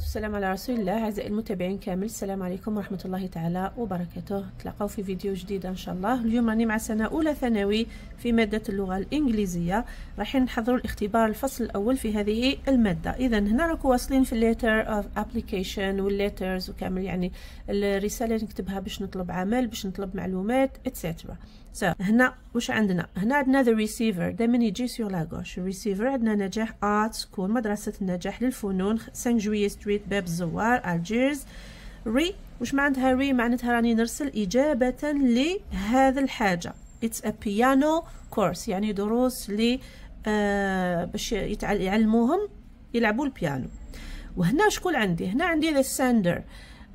والصلاة والسلام على رسول الله أعزائي المتابعين كامل السلام عليكم ورحمة الله تعالى وبركاته تلقاو في فيديو جديد إن شاء الله اليوم راني مع سنة أولى ثانوي في مادة اللغة الإنجليزية رايحين نحضروا الاختبار الفصل الأول في هذه المادة إذا هنا راكو واصلين في الليتر أوف أبليكيشن والليترز وكامل يعني الرسالة اللي نكتبها باش نطلب عمل باش نطلب معلومات اتسيترا سو هنا واش عندنا هنا عندنا ذا ريسيفر دائما يجي سيغ لا غوش الريسيفر عندنا نجاح ارت سكول مدرسه النجاح للفنون 5 جويي ستريت باب الزوار الجيرز ري واش معناتها ري معناتها راني نرسل اجابه لهذا الحاجه اتس ا بيانو كورس يعني دروس لي آه باش يعلموهم يلعبوا البيانو وهنا شكون عندي هنا عندي ذا ساندر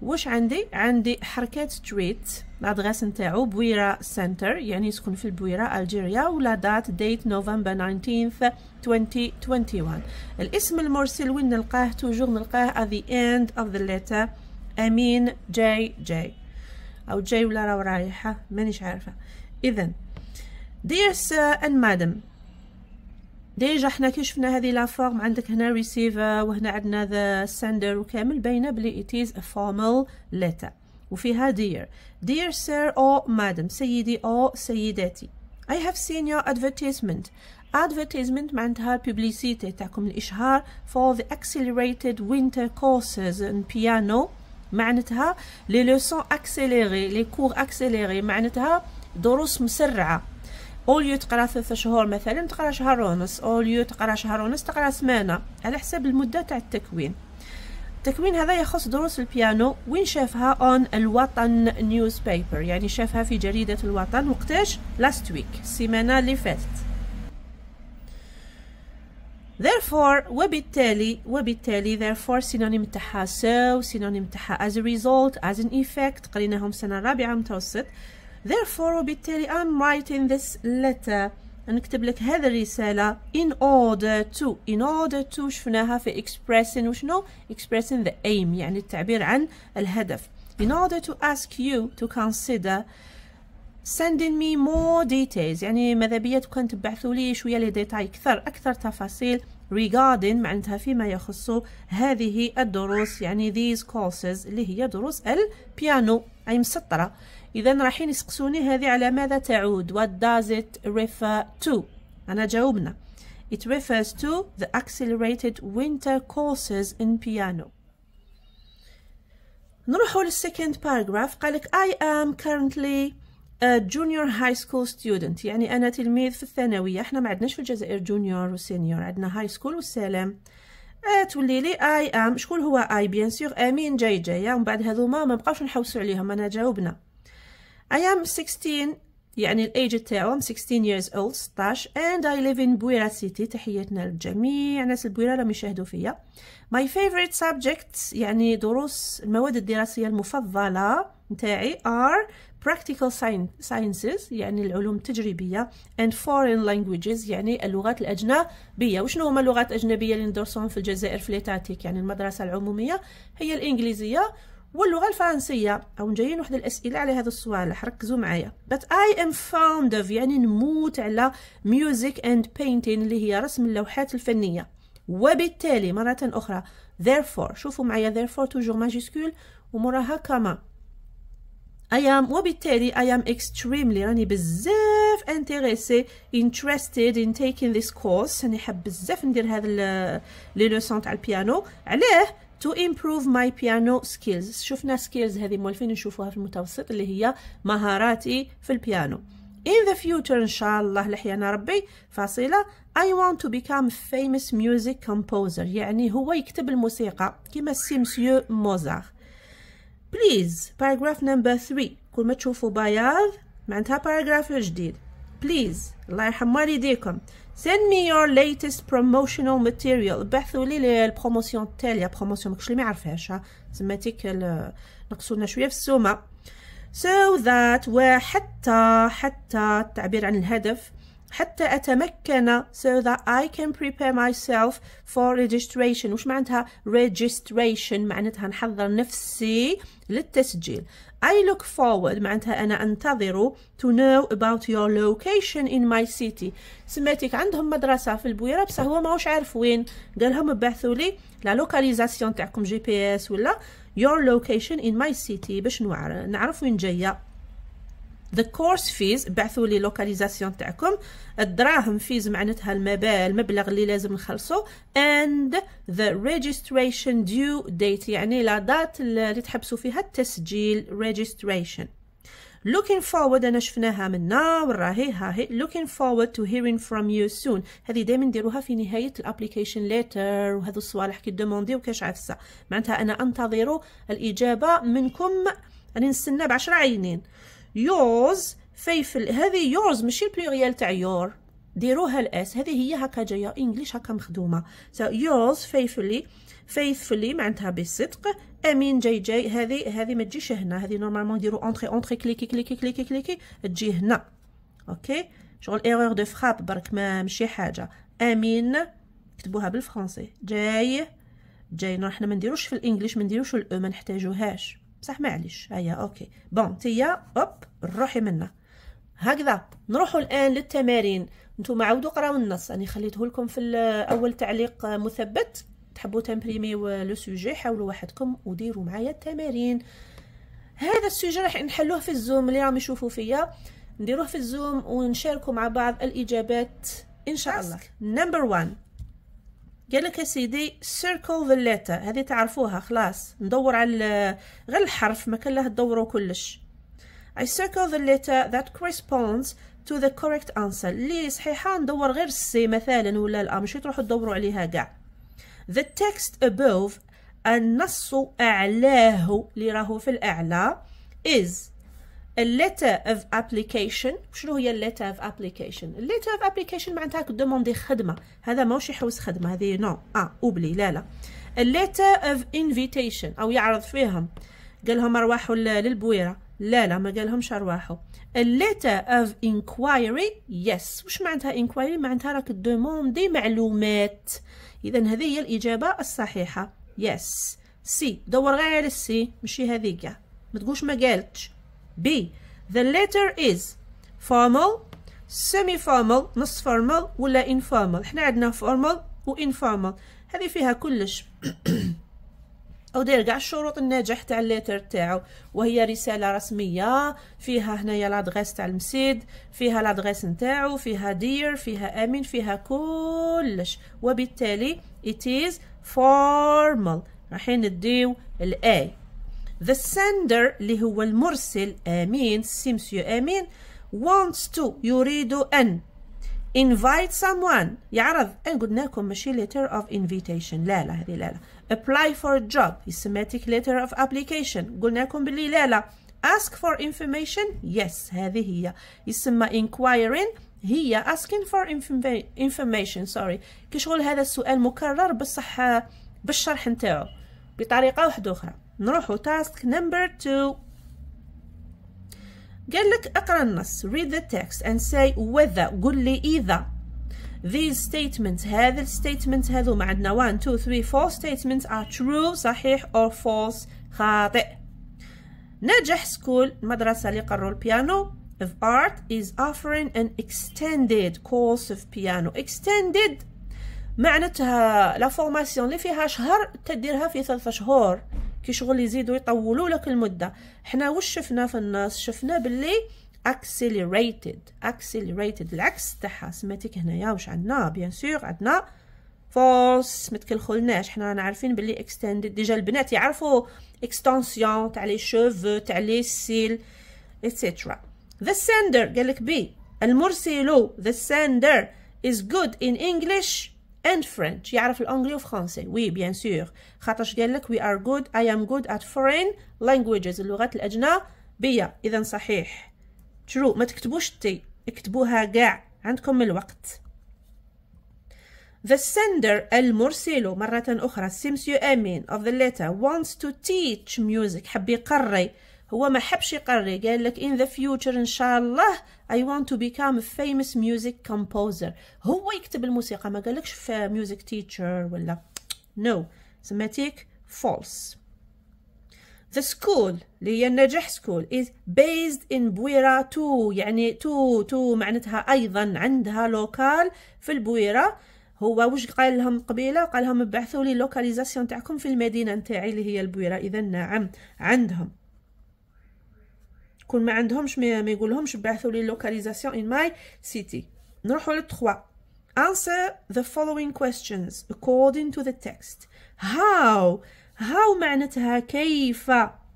واش عندي عندي حركات ستريت الادغاس نتاعو بويرا سنتر يعني يسكن في البويره الجيريا ولا دات ديت نوفمبر 19 2021 الاسم المرسل وين نلقاه توجور نلقاه at the end of the letter امين جاي جاي او جاي ولا رايحه مانيش عارفه اذا dear sir and madam ديجا حنا كي شفنا هذه لا فورم عندك هنا ريسيفر وهنا عندنا ذا سندر وكامل باينه بلي ات از ا فورمال ليتر وفيها دير دير سير او مادام سيدي أو سيداتي اي هاف سين يور ادفيرتيزمنت ادفيرتيزمنت معناتها بوبليسيتي تاعكم الإشهار فور ذا اكسيليريتد وينتر كورسز ان بيانو معناتها لي لوسون اكسيليري لي كور اكسيليري معناتها دروس مسرعه اوليو تقرا ثلاثة شهور مثلا تقرا شهر ونص اوليو تقرا شهر ونص تقرا سمانة على حساب المدة تاع التكوين التكوين هذا يخص دروس البيانو وين شافها اون الوطن نيوز بيبر يعني شافها في جريدة الوطن وقتاش لاست ويك السيمانة اللي فاتت therefore وبالتالي وبالتالي therefore سينونيم تاعها so سينونيم تاعها as a result as an effect قريناهم السنة الرابعة متوسط therefore وبالتالي I'm writing this letter نكتب لك هذه الرسالة in order to in order to شفناها في expressing وشنو expressing the aim يعني التعبير عن الهدف in order to ask you to consider sending me more details يعني ماذا بيا تكون تبعثوا لي شويه لي ديتاي اكثر اكثر تفاصيل regarding معناتها فيما يخص هذه الدروس يعني these courses اللي هي دروس البيانو أي مسطرة إذا رايحين يسقسوني هذه على ماذا تعود what does it refer to أنا جاوبنا it refers to the accelerated winter courses in piano نروحوا للسكند باراجراف قالك I am currently a junior high school student يعني أنا تلميذ في الثانوية احنا ما عندناش في الجزائر جونيور وسينيور عندنا هاي سكول والسلام تولي لي اي ام شكون هو اي بيان سور امين جاي جايه ومن بعد هذوما ما بقاوش نحوسوا عليهم انا جاوبنا I am 16 يعني الايج تاعهم 16 years old 16 and I live in بويرا سيتي تحياتنا للجميع ناس البويرة راهم يشاهدوا فيا my favorite subjects يعني دروس المواد الدراسيه المفضله نتاعي are practical sciences يعني العلوم التجريبيه and foreign languages يعني اللغات الاجنبيه وشنو هما اللغات الاجنبيه اللي ندرسوهم في الجزائر في ليتاتيك يعني المدرسه العموميه هي الانجليزيه واللغة الفرنسية أو جايين واحد الأسئلة على هذا السؤال ركزوا معايا but I am fond of يعني نموت على music and painting اللي هي رسم اللوحات الفنية وبالتالي مرة أخرى therefore شوفوا معايا therefore toujours majuscule ومراها كما I am وبالتالي I am extremely راني بزاف انتريسي interested in taking this course راني حاب بزاف ندير هذا لي لوسون تاع البيانو علاه to improve my piano skills شفنا skills هذه مولفين نشوفوها في المتوسط اللي هي مهاراتي في البيانو in the future إن شاء الله لحيانا ربي فاصلة I want to become a famous music composer يعني هو يكتب الموسيقى كما السي مسيو موزار please paragraph number 3 كل ما تشوفوا بياض معناتها paragraph جديد please الله يرحم والديكم send me your latest promotional material بحثوا لي البروموسيون التالية بروموسيون ماكش اللي ما يعرفهاش سماتيك نقصوا لنا شويه في السومه so that وحتى حتى التعبير عن الهدف حتى أتمكن so that I can prepare myself for registration وش معناتها registration معناتها نحضر نفسي للتسجيل I look forward معناتها أنا أنتظر to know about your location in my city سمعتك عندهم مدرسة في البويرة بس هو ماهوش عارف وين قال لهم ابعثوا لي لا لوكاليزاسيون تاعكم جي بي اس ولا your location in my city باش نعرف وين جايه ذا كورس فيز بعثوا لي لوكاليزاسيون تاعكم الدراهم فيز معناتها المبال المبلغ اللي لازم نخلصو اند ذا ريجستريشن ديو ديت يعني لا دات اللي تحبسوا فيها التسجيل ريجستريشن looking forward انا شفناها منا وراهي هي looking forward to hearing from you soon هذه دائما نديروها في نهايه الابليكيشن ليتر وهذو الصوالح كي دوموندي وكاش عفسه معناتها انا انتظر الاجابه منكم راني نستنى بعشرة عينين يوز فيفل هذه يوز ماشي البلوريال تاع يور ديروها الاس هذه هي هكا جايه انجلش هكا مخدومه يوز فيفلي فيفلي معناتها بالصدق امين جاي جاي هذه هذه ما تجيش هنا هذه نورمالمون ديروا اونتري اونتري كليكي كليكي كليكي كليكي تجي هنا اوكي شغل ايرور دو فراب برك ما ماشي حاجه امين كتبوها بالفرنسي جاي جاي حنا ما نديروش في الانجليش ما نديروش الاو e، ما نحتاجوهاش بصح معليش هيا اوكي بون تيا اوب روحي منا هكذا نروحوا الان للتمارين نتوما عاودوا قراو النص انا خليته لكم في اول تعليق مثبت تحبوا تمبريميو لو سوجي حاولوا وحدكم وديروا معايا التمارين هذا السوجي راح نحلوه في الزوم اللي راهم يشوفوا فيا نديروه في الزوم ونشاركوا مع بعض الاجابات ان شاء الله نمبر 1 قالك يا سيدي سيركل ليتر هذه تعرفوها خلاص ندور على غير الحرف ما كان له تدوروا كلش I circle the letter that corresponds to the correct answer اللي صحيحة ندور غير السي مثلا ولا الأ ماشي تروحوا تدوروا عليها كاع The text above النص أعلاه اللي راهو في الأعلى is letter of application شنو هي letter of application letter of application معناتها دوموندي خدمه هذا ماهوش يحوس خدمه هذه نو اه اوبلي لا لا letter of invitation او يعرض فيهم قال لهم ارواحوا للبويره لا لا ما قالهمش ارواحوا letter of inquiry yes وش معناتها inquiry معناتها راك دوموندي معلومات اذا هذه هي الاجابه الصحيحه yes سي دور غير على السي ماشي هذيك ما تقولش ما قالتش B the letter is formal semi formal نص formal ولا informal حنا عندنا formal و informal هذه فيها كلش او داير كاع الشروط الناجح تاع الليتر تاعو وهي رساله رسميه فيها هنايا لادغيس تاع المسيد فيها لادغيس نتاعو فيها دير فيها امين فيها كلش وبالتالي it is formal رايحين نديو الاي the sender اللي هو المرسل امين سي مسيو امين wants to يريد ان invite someone يعرض ان قلنا لكم ماشي letter of invitation لا لا هذه لا لا apply for a job يسماتك letter of application قلنا لكم باللي لا لا ask for information yes هذه هي يسمى inquiring هي asking for information sorry كشغل هذا السؤال مكرر بصح بالشرح نتاعو بطريقه واحده اخرى نروحو تاسك نمبر 2 قال لك اقرا النص read the text and say whether قل لي اذا these statements هذا الستيتمنت هذو ما عندنا 1 2 3 4 statements are true صحيح or false خاطئ نجح سكول المدرسة اللي قروا البيانو of art is offering an extended course of piano extended معناتها لا فورماسيون اللي فيها شهر تديرها في ثلاثة شهور كي شغل يزيدوا يطولوا لك المده حنا واش شفنا في النص شفنا باللي accelerated accelerated العكس تاعها سمعتك هنايا واش عندنا بيان سور عندنا فورس ما تكلخلناش حنا رانا عارفين باللي اكستندد ديجا البنات يعرفوا اكستنسيون تاع لي شوفو تاع لي سيل اتسيترا ذا سندر قالك بي المرسل ذا سندر is good in English and French يعرف الانجلي وفرنسي وي بيان سور خاطرش قال لك we are good I am good at foreign languages اللغات الاجنبيه اذا صحيح true ما تكتبوش تي اكتبوها كاع عندكم الوقت The sender المرسل مرة أخرى seems أمين of the letter wants to teach music حب يقري هو ما حبش يقري قال لك in the future ان شاء الله I want to become a famous music composer هو يكتب الموسيقى ما قالكش في music teacher ولا no سماتيك false The school اللي هي النجاح سكول is based in بويرة تو يعني تو تو معناتها أيضا عندها لوكال في البويرة هو واش قال لهم قبيله قال لهم ابعثوا لي لوكاليزاسيون تاعكم في المدينه نتاعي اللي هي البويره اذا نعم عندهم تكون ما عندهمش ما يقولهمش بعثوا لي لوكاليزاسيون ان ماي سيتي نروحوا لل3 answer the following questions according to the text how how معناتها كيف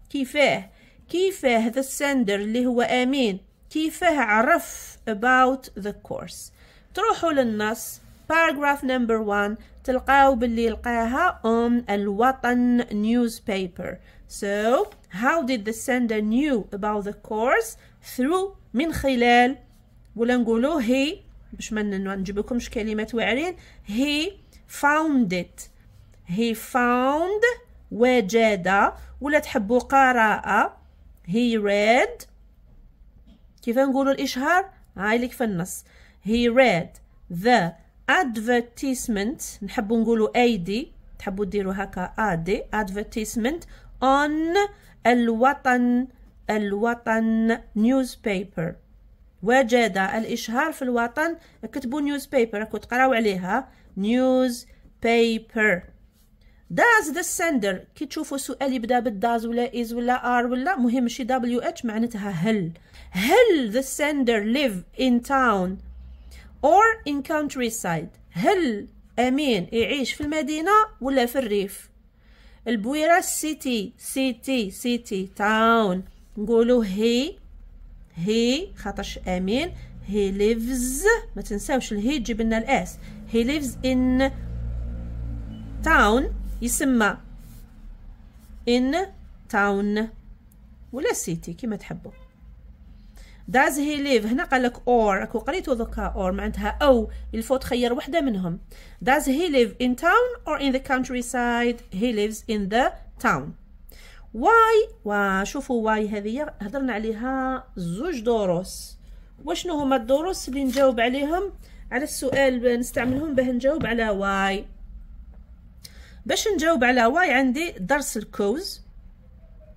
كيفاه كيفاه the sender اللي هو امين كيفاه عرف about the course تروحوا للنص paragraph number 1 تلقاو باللي لقاها on الوطن newspaper So, how did the sender knew about the course? Through من خلال ولا نقولوا he باش ما نجيبكمش كلمات واعرين he found it he found وجد ولا تحبوا قراءة he read كيف نقولوا الإشهار عايلك في النص he read the advertisement نحبوا نقولوا أيدي تحبوا ديروا هكا ادي advertisement on الوطن الوطن newspaper وجد الإشهار في الوطن كتبوا newspaper راكو تقراو عليها newspaper does the sender كي تشوفوا سؤال يبدا بالداز ولا از ولا ار ولا مهم شي دبليو اتش معناتها هل هل the sender live in town or in countryside هل امين يعيش في المدينه ولا في الريف البويرة سيتي سيتي سيتي تاون نقولو هي هي خاطرش امين هي ليفز ما تنساوش الهي تجيب لنا الاس هي ليفز ان تاون يسمى ان تاون ولا سيتي كيما تحبوا does he live هنا قال لك or راكو قريتو دوكا or معناتها او الفو تخير وحده منهم does he live in town or in the countryside he lives in the town واي وشوفوا واي هذه هضرنا عليها زوج دروس وشنو هما الدروس اللي نجاوب عليهم على السؤال نستعملهم باه نجاوب على واي باش نجاوب على واي عندي درس الكوز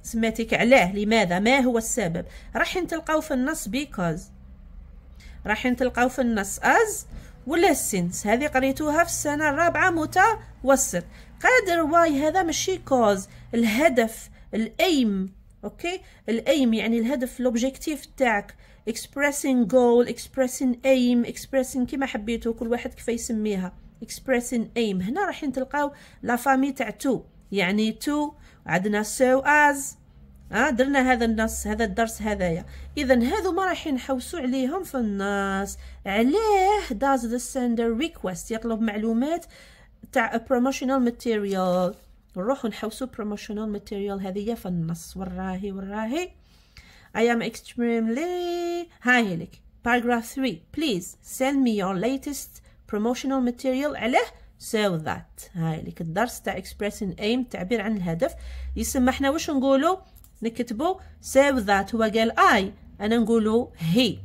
سمعتك علاه لماذا ما هو السبب راح نتلقاو في النص بيكوز راح نتلقاو في النص از ولا سينس هذه قريتوها في السنة الرابعة متوسط قادر واي هذا ماشي كوز الهدف الايم اوكي الايم يعني الهدف لوبجيكتيف تاعك expressing goal expressing aim expressing كيما حبيتو كل واحد كيف يسميها expressing aim هنا راح نتلقاو لا فامي تاع تو يعني تو عندنا سو از ها آه، درنا هذا النص هذا الدرس هذايا اذا هذو ما رايحين نحوسوا عليهم في النص علاه داز ذا سندر ريكويست يطلب معلومات تاع بروموشنال ماتيريال نروحوا نحوسوا بروموشنال ماتيريال هذيا في النص وراهي وراهي اي ام اكستريملي هاي لك paragraph 3 بليز send me your latest بروموشنال ماتيريال علاه so that هاي اللي الدرس تاع expressing aim تعبير عن الهدف يسمى احنا واش نقولوا نكتبوا so that هو قال I انا نقولوا he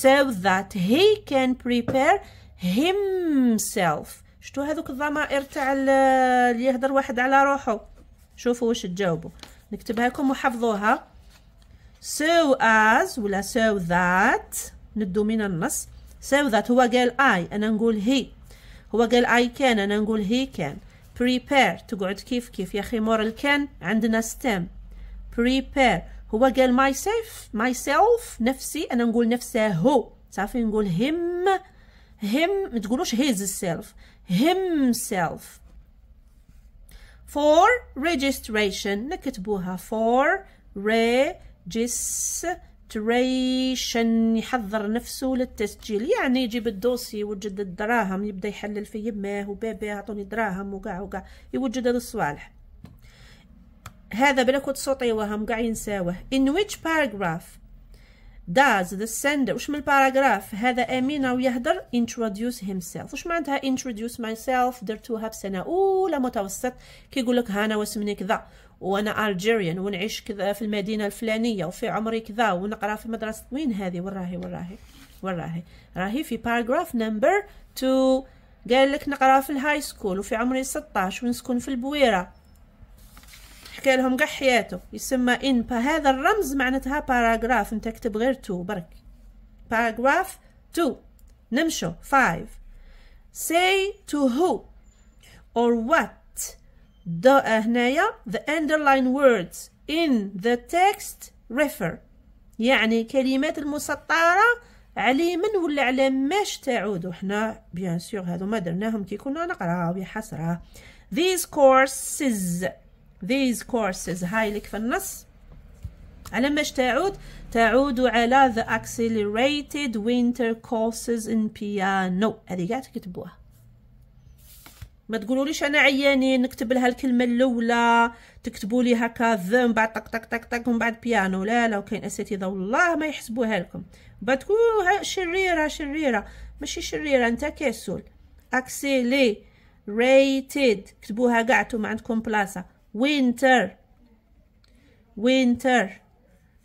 so that he can prepare himself شتو هذوك الضمائر تاع اللي يهدر واحد على روحه شوفوا واش تجاوبوا نكتبها لكم وحفظوها so as ولا so that ندو من النص so that هو قال I انا نقول he هو قال I can أنا نقول he can prepare تقعد كيف كيف يا أخي مور الكان عندنا stem prepare هو قال myself myself نفسي أنا نقول نفسه هو صافي نقول him him ما تقولوش his self himself for registration نكتبوها for registration preparation يحضر نفسه للتسجيل يعني يجيب الدوسي يوجد الدراهم يبدا يحلل في يماه وبابي اعطوني دراهم وقع وقع يوجد هذا الصوالح هذا بلاك صوتي وهم قاع ينساوه in which paragraph does the sender وش من الباراجراف هذا امين ويهدر introduce himself وش معناتها introduce myself درتوها بسنه اولى متوسط كيقول لك هانا واسمني كذا وانا الجيريان ونعيش كذا في المدينه الفلانيه وفي عمري كذا ونقرا في مدرسه وين هذه وين راهي وين راهي وين راهي راهي في باراجراف نمبر 2 قال لك نقرا في الهاي سكول وفي عمري 16 ونسكن في البويره حكى لهم كاع حياته يسمى ان هذا الرمز معناتها باراجراف انت كتب غير تو برك باراجراف 2 نمشو 5 say to who or what ده هنايا the underlined words in the text refer يعني كلمات المسطرة على من ولا على ماش تعود وحنا بيان سور هادو ما درناهم كي كنا نقراو بحسرة these courses these courses هاي لك في النص على ماش تعود تعود على the accelerated winter courses in piano هذه قاعد تكتبوها ما تقولوليش انا عيانين نكتب لها الكلمه الاولى تكتبوا لي هكا ذا من بعد طق طق طق طق ومن بعد بيانو لا لا وكاين اساتذه والله ما يحسبوها لكم بتقولوا شريره شريره ماشي شريره انت كسول اكسيلي ريتد كتبوها كاع نتوما عندكم بلاصه وينتر وينتر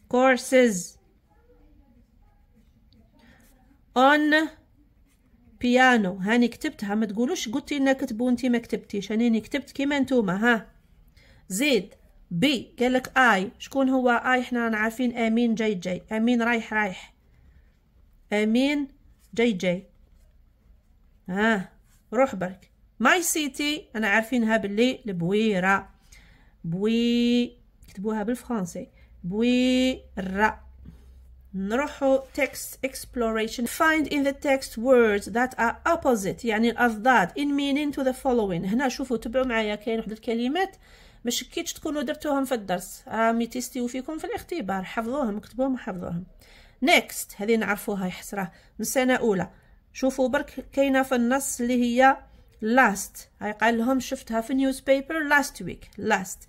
كورسز اون بيانو هاني كتبتها ما تقولوش قلتي لنا كتبوا انت ما كتبتيش هاني كتبت كيما نتوما ها زيد بي قالك اي شكون هو اي حنا عارفين امين جاي جاي امين رايح رايح امين جاي جاي ها آه. روح برك ماي سيتي انا عارفينها باللي البويره بوي كتبوها بالفرنسي بويره نروحوا text exploration find in the text words that are opposite يعني الأضداد in meaning to the following هنا شوفوا تبعوا معايا كاين وحده الكلمات مش كيتش تكونوا درتوهم في الدرس عم يتستيو فيكم في الاختبار حفظوهم اكتبوهم وحفظوهم next هذه نعرفوها يحسره من سنة أولى شوفوا برك كاينة في النص اللي هي last هاي قال لهم شفتها في newspaper last week last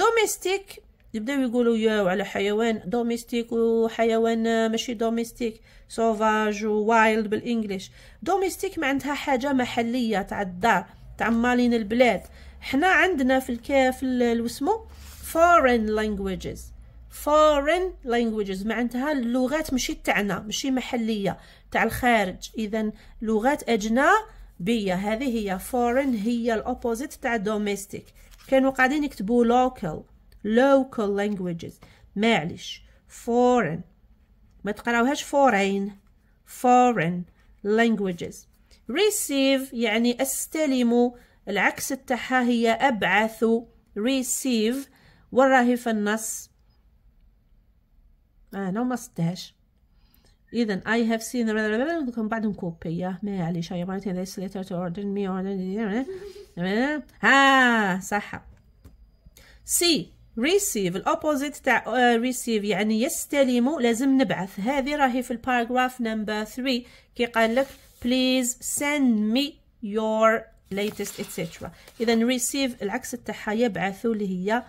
domestic يبداو يقولوا ياو على حيوان دوميستيك وحيوان آه، ماشي دوميستيك سوفاج ووايلد بالانجليش دوميستيك معناتها حاجه محليه تاع الدار تاع مالين البلاد حنا عندنا في الكاف الوسمو فورين لانجويجز فورين لانجويجز معناتها اللغات ماشي تاعنا ماشي محليه تاع الخارج اذا لغات اجنبيه هذه هي فورين هي الاوبوزيت تاع دوميستيك كانوا قاعدين يكتبوا local local languages معلش foreign ما تقراوهاش foreign foreign languages receive يعني استلم العكس تاعها هي ابعث receive وراهي في النص انا آه ما صدهاش اذا I have seen بعد نكوبي يا ما عليش هي مرتين this letter to order me اوردر آه، ها صح سي receive الاوبوزيت تاع آه، receive يعني يستلم لازم نبعث هذه راهي في الباراجراف نمبر 3 كي قال لك please send me your latest etc اذا receive العكس تاعها يبعثوا اللي هي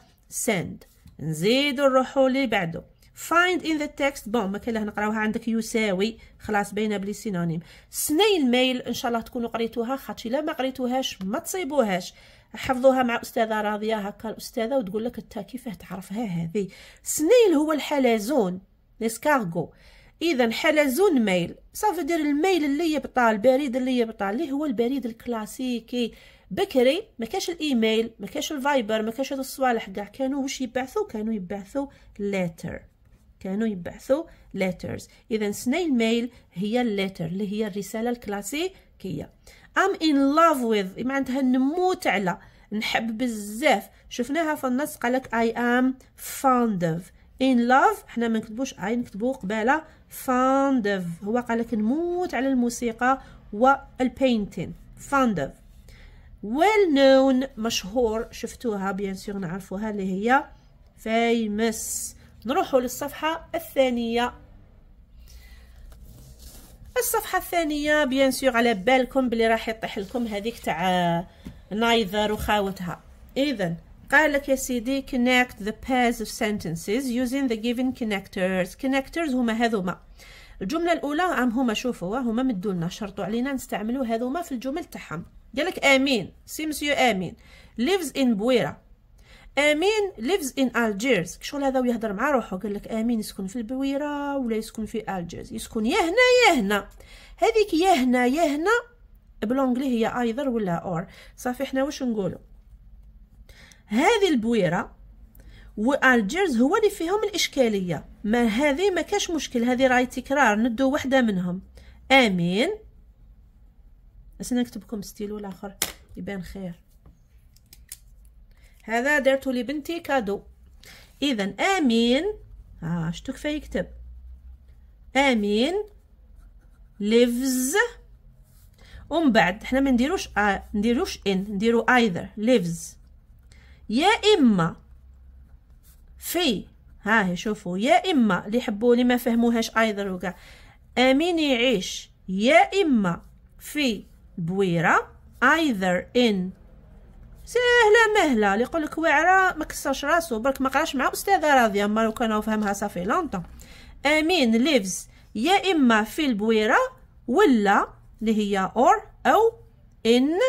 send نزيدوا نروحوا اللي بعده find in the text بون ما كان نقراوها عندك يساوي خلاص باينه بلي سينونيم سني الميل ان شاء الله تكونوا قريتوها خاطر الا ما قريتوهاش ما تصيبوهاش حفظوها مع استاذه راضيه هكا الاستاذه وتقول لك انت كيفاه تعرفها هذه سنيل هو الحلزون ليسكارغو اذا حلزون ميل صافي دير الميل اللي يبطال البريد اللي يبطال اللي هو البريد الكلاسيكي بكري ما كاش الايميل ما كاش الفايبر ما كاش هاد الصوالح كاع كانوا واش يبعثوا كانوا يبعثوا لاتر كانوا يبعثوا ليترز اذا سنيل ميل هي الليتر اللي هي الرساله الكلاسيكيه ام ان لاف ويز معناتها نموت على نحب بزاف شفناها في النص قالك اي ام فوند اوف ان لاف حنا ما نكتبوش اي نكتبو قباله فوند اوف هو قالك نموت على الموسيقى والبينتين فوند اوف ويل نون مشهور شفتوها بيان سور نعرفوها اللي هي فيمس نروحوا للصفحه الثانيه الصفحه الثانيه بيان سور على بالكم بلي راح يطيح لكم هذيك تاع نايذر وخاوتها اذا قال لك يا سيدي connect the pairs of sentences using the given connectors connectors هما هذوما الجمله الاولى عم هما شوفوا هما مدوا لنا شرطوا علينا نستعملوا هذوما في الجمل تاعهم قال لك امين سي مسيو امين lives in بويره امين ليفز ان الجيرز شغل هذا ويهضر مع روحه قال لك امين يسكن في البويره ولا يسكن في الجيرز يسكن يا هنا يا هنا هذيك يا هنا يا هنا بلونغلي هي ايذر ولا اور صافي حنا واش نقولوا هذه البويره والجيرز هو اللي فيهم الاشكاليه ما هذه ما كاش مشكل هذه راهي تكرار ندو وحده منهم امين بس نكتبكم ستيلو الاخر يبان خير هذا درته لبنتي كادو اذا امين ها آه، شتو كفايه يكتب امين lives ومن بعد حنا ما نديروش آ نديروش ان نديرو ايذر lives يا اما في ها هي شوفوا يا اما اللي حبوا اللي ما فهموهاش ايذر وكاع امين يعيش يا اما في بويره ايذر ان سهله مهله اللي يقول لك واعره ما كسرش راسو برك ما قراش مع استاذه راضيه اما لو كان فهمها صافي لونطون امين ليفز يا اما في البويره ولا اللي هي اور او ان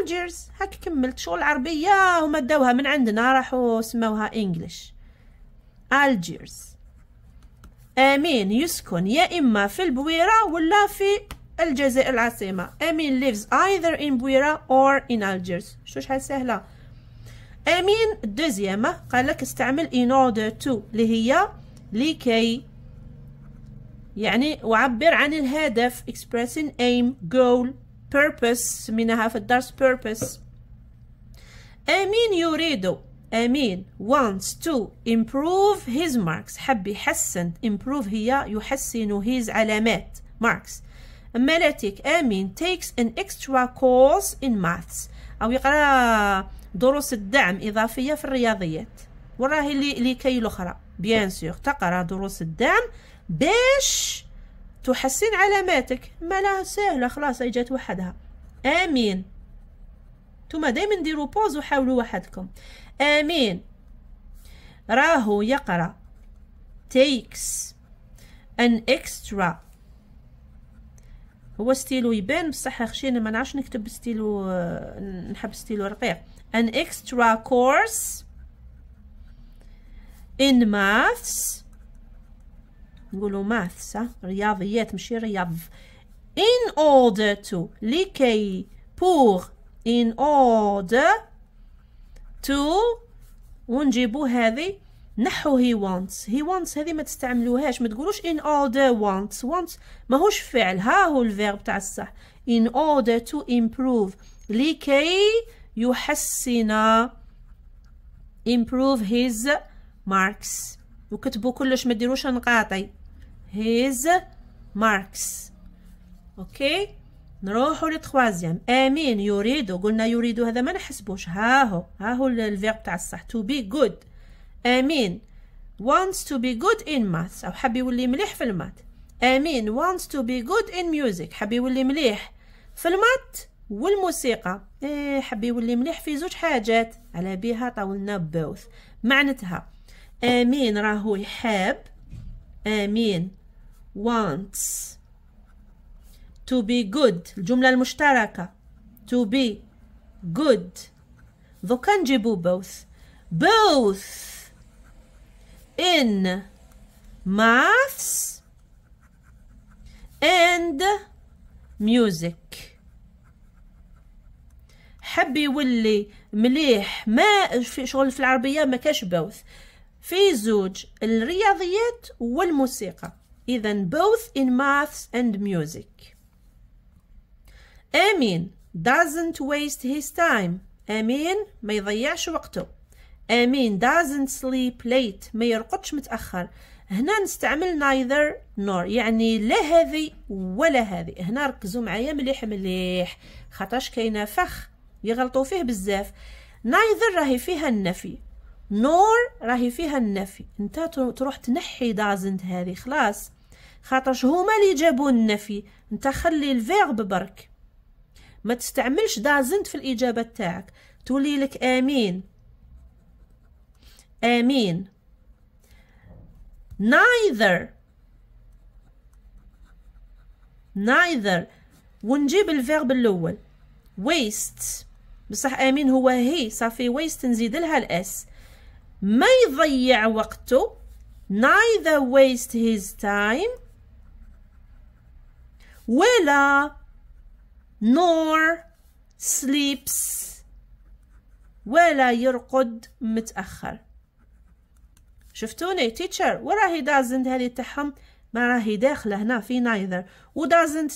الجيرز هاك كملت شغل عربية هما داوها من عندنا راحوا سموها انجلش الجيرز امين يسكن يا اما في البويره ولا في الجزائر العاصمة أمين lives either in بويرة or in Algiers شو شحال سهلة أمين الدوزيامة قال لك استعمل in order to اللي هي لكي يعني أعبر عن الهدف expressing aim goal purpose منها في الدرس purpose أمين يريد أمين wants to improve his marks حب يحسن improve هي يحسن his علامات marks مالاتيك آمين تيكس ان اكسترا كورس ان ماثس أو يقرأ دروس الدعم إضافية في الرياضيات وراهي اللي كاي الأخرى بيان سور تقرأ دروس الدعم باش تحسن علاماتك ما لا سهلة خلاص هي جات وحدها آمين نتوما دايما ديروا بوز وحاولوا وحدكم آمين راهو يقرأ takes an extra هو ستيلو يبان بصح خشي انا ما نعرفش نكتب بستيلو آه، نحب ستيلو رقيق ان اكسترا كورس ان ماثس نقولوا ماثس آه، رياضيات ماشي رياض ان اوردر تو لكي بور ان اوردر تو ونجيبو هذه نحو هي wants هي wants هذه ما تستعملوهاش ما تقولوش in order wants wants ماهوش فعل ها هو الفيرب تاع الصح in order to improve لكي يحسن improve his marks وكتبوا كلش ما ديروش نقاطي his marks اوكي نروحوا للثوازيام امين يريد قلنا يريد هذا ما نحسبوش ها هو ها هو الفيرب تاع الصح to be good أمين wants to be good in maths أو حاب يولي مليح في المات أمين wants to be good in music حاب يولي مليح في المات والموسيقى إيه حاب يولي مليح في زوج حاجات على بيها طولنا بوث معنتها أمين راهو يحب أمين wants to be good الجملة المشتركة to be good دوكا نجيبو both both in maths and music حب يولي مليح ما في شغل في العربيه ما كاش بوث في زوج الرياضيات والموسيقى اذا both in maths and music امين doesn't waste his time امين ما يضيعش وقته امين doesn't sleep late ما يرقدش متاخر هنا نستعمل neither nor يعني لا هذه ولا هذه هنا ركزوا معايا مليح مليح خاطرش كاينه فخ يغلطوا فيه بزاف neither راهي فيها النفي nor راهي فيها النفي انت تروح تنحي doesn't هذه خلاص خاطرش هما اللي جابوا النفي انت خلي الفيرب برك ما تستعملش doesn't في الاجابه تاعك تولي لك امين آمين neither neither ونجيب الفيرب الأول waste بصح آمين هو هي صافي waste نزيد لها الاس ما يضيع وقته neither waste his time ولا nor sleeps ولا يرقد متأخر شفتوني تيتشر وراهي دازنت هذه تاعهم ما راهي داخلة هنا في neither و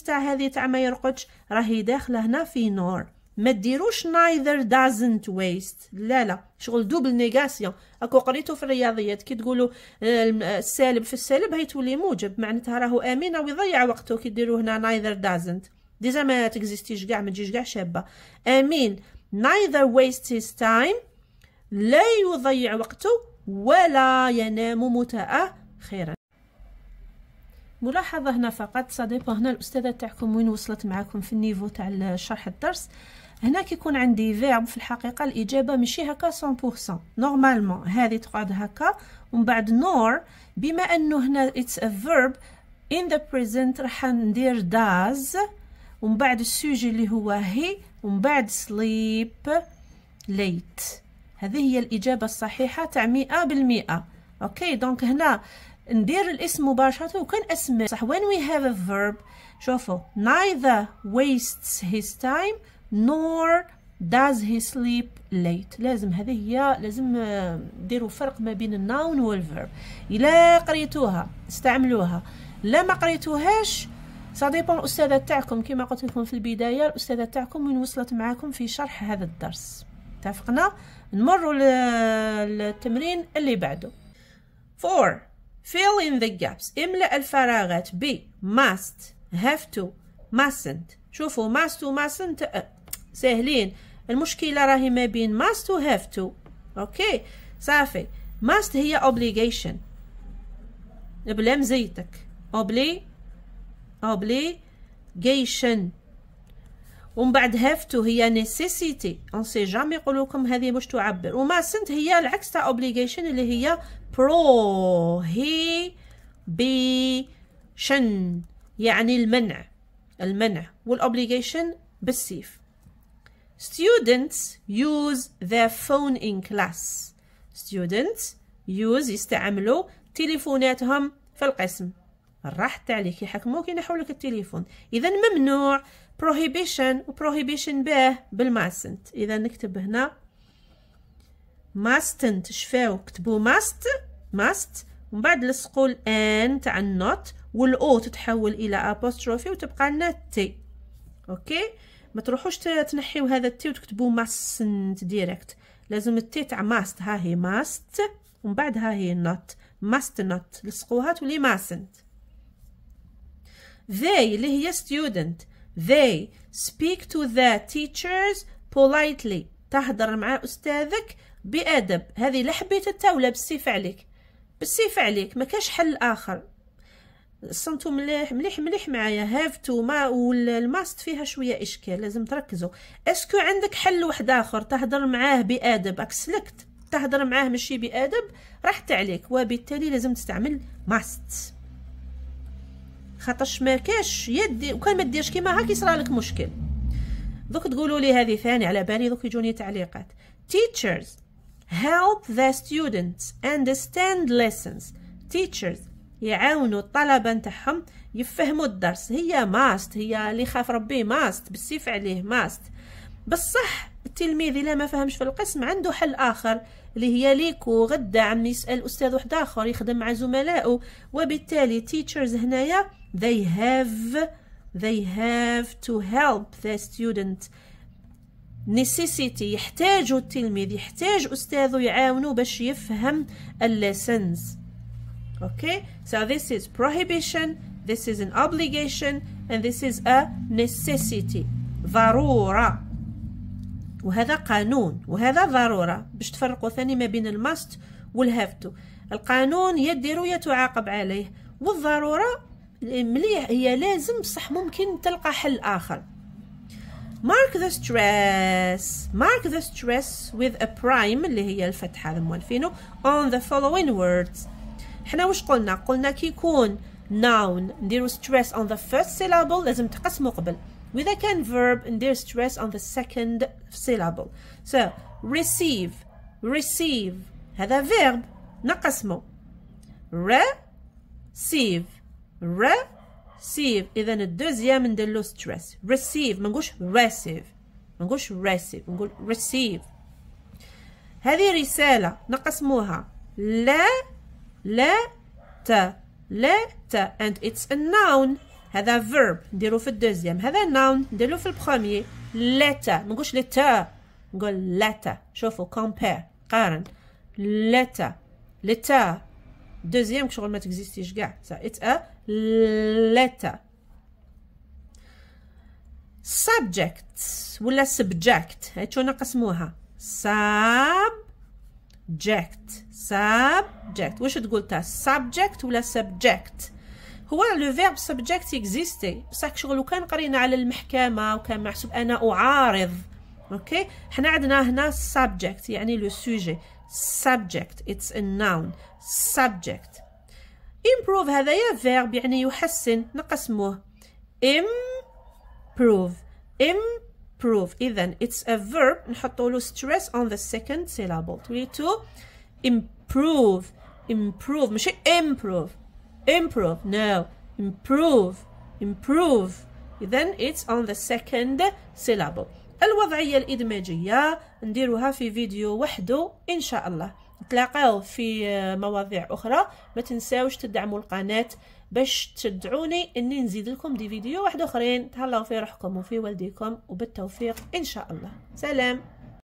تاع هذه تاع ما يرقدش راهي داخلة هنا في نور ما ديروش نايذر دازنت ويست لا لا شغل دوبل نيغاسيون اكو قريتو في الرياضيات كي تقولوا آه، آه، السالب في السالب هي تولي موجب معناتها راهو امين ويضيع وقته كي ديروا هنا نايذر دازنت ديجا ما تكزيستيش كاع ما تجيش كاع شابه امين نايذر ويست هيز تايم لا يضيع وقته ولا ينام متأخرا ملاحظة هنا فقط صديق هنا الأستاذة تاعكم وين وصلت معاكم في النيفو تاع شرح الدرس هنا كيكون عندي فيرب في الحقيقة الإجابة ماشي هكا 100% نورمالمون هذه تقعد هكا ومن بعد نور بما أنه هنا اتس ا فيرب in the present راح ندير does ومن بعد السوجي اللي هو هي ومن بعد sleep late هذه هي الإجابة الصحيحة تاع مئة بالمئة أوكي دونك هنا ندير الاسم مباشرة وكان أسماء صح when we have a verb شوفوا neither wastes his time nor does he sleep late لازم هذه هي لازم آه، ديروا فرق ما بين الناون والفيرب الا قريتوها استعملوها لا ما قريتوهاش صديبون الاستاذه تاعكم كما قلت لكم في البدايه الاستاذه تاعكم وين وصلت معاكم في شرح هذا الدرس اتفقنا نمروا للتمرين اللي بعده 4 fill in the gaps املأ الفراغات ب must have to mustn't شوفوا must و mustn't أه، سهلين المشكلة راهي ما بين must و have to اوكي صافي must هي obligation بلا مزيتك obli obligation ومن بعد هاف تو هي نيسيسيتي اون سي جامي يقولوا لكم هذه باش تعبر وما سنت هي العكس تاع اوبليغيشن اللي هي بي شن يعني المنع المنع والاوبليغيشن بالسيف students use their phone in class students use يستعملوا تليفوناتهم في القسم الراحة تاع عليك يحكموك ينحولك التليفون اذا ممنوع prohibition و prohibition به بالماسنت إذا نكتب هنا mustn't شفاو كتبو must must ومن بعد لصقوا n تاع النوت والاو تتحول الى ابوستروفي وتبقى لنا تي اوكي ما تروحوش تنحيو هذا التي وتكتبوا mustn't direct لازم التي تاع must ها هي ماست ومن بعد ها هي نوت must not لصقوها تولي mustn't ذي اللي هي student they speak to the teachers politely تهضر مع أستاذك بأدب هذه لحبيت التولى بالسيف عليك بالسيف عليك ما كاش حل آخر صنتو مليح مليح مليح معايا هاف تو ما والماست فيها شويه اشكال لازم تركزوا اسكو عندك حل واحد اخر تهضر معاه بادب اكسلكت تهضر معاه ماشي بادب راحت عليك وبالتالي لازم تستعمل ماست خاطرش ما كاش يدي وكان ما ديرش كيما هاك يصرى لك مشكل دوك تقولوا لي هذه ثاني على بالي دوك يجوني تعليقات teachers help the students understand lessons teachers يعاونوا الطلبة نتاعهم يفهموا الدرس هي ماست هي اللي خاف ربي ماست بالسيف عليه ماست بصح التلميذ الا ما فهمش في القسم عنده حل اخر اللي هي ليكو غدا عم يسال استاذ واحد اخر يخدم مع زملائه وبالتالي تيتشرز هنايا they have they have to help the student necessity يحتاج التلميذ يحتاج استاذه يعاونه باش يفهم lessons okay so this is prohibition this is an obligation and this is a necessity ضروره وهذا قانون وهذا ضرورة باش تفرقوا ثاني ما بين الماست والهافتو القانون يدير يتعاقب عليه والضرورة مليح هي لازم صح ممكن تلقى حل آخر مارك ذا ستريس مارك ذا ستريس وذ ا برايم اللي هي الفتحه هذا موالفينو اون ذا فولوين words حنا واش قلنا قلنا كي يكون noun نديرو ستريس اون ذا فيرست سيلابل لازم تقسمو قبل with a can verb and there's stress on the second syllable. So receive, receive هذا verb نقسمه receive receive إذا الدوزيام نديرلو stress receive ما نقولش receive ما نقولش receive نقول receive هذه رسالة نقسموها لا لا ت لا ت and it's a noun هذا verb نديرو في الدوزيام هذا noun نديرو في البخوميي ما منقولش لتا نقول letter شوفوا compare قارن letter لتا دوزيام شغل ما تكزيستيش كاع سا ات ا letter subject ولا subject شو نقسموها subject subject واش تقول تا subject ولا subject هو لو فيرب سبجكت اكزيستي بصح شغل وكان قرينا على المحكمه وكان محسوب انا اعارض اوكي حنا عندنا هنا subject يعني لو سوجي subject it's a noun subject improve هذايا verb يعني يحسن نقسموه improve improve اذا it's a verb نحطوا له stress on the second syllable تو to improve improve ماشي improve improve no improve improve Then it's on the second syllable الوضعية الإدماجية نديروها في فيديو وحده إن شاء الله نتلاقاو في مواضيع أخرى ما تنساوش تدعموا القناة باش تدعوني أني نزيد لكم دي فيديو واحد أخرين تهلاو في روحكم وفي والديكم وبالتوفيق إن شاء الله سلام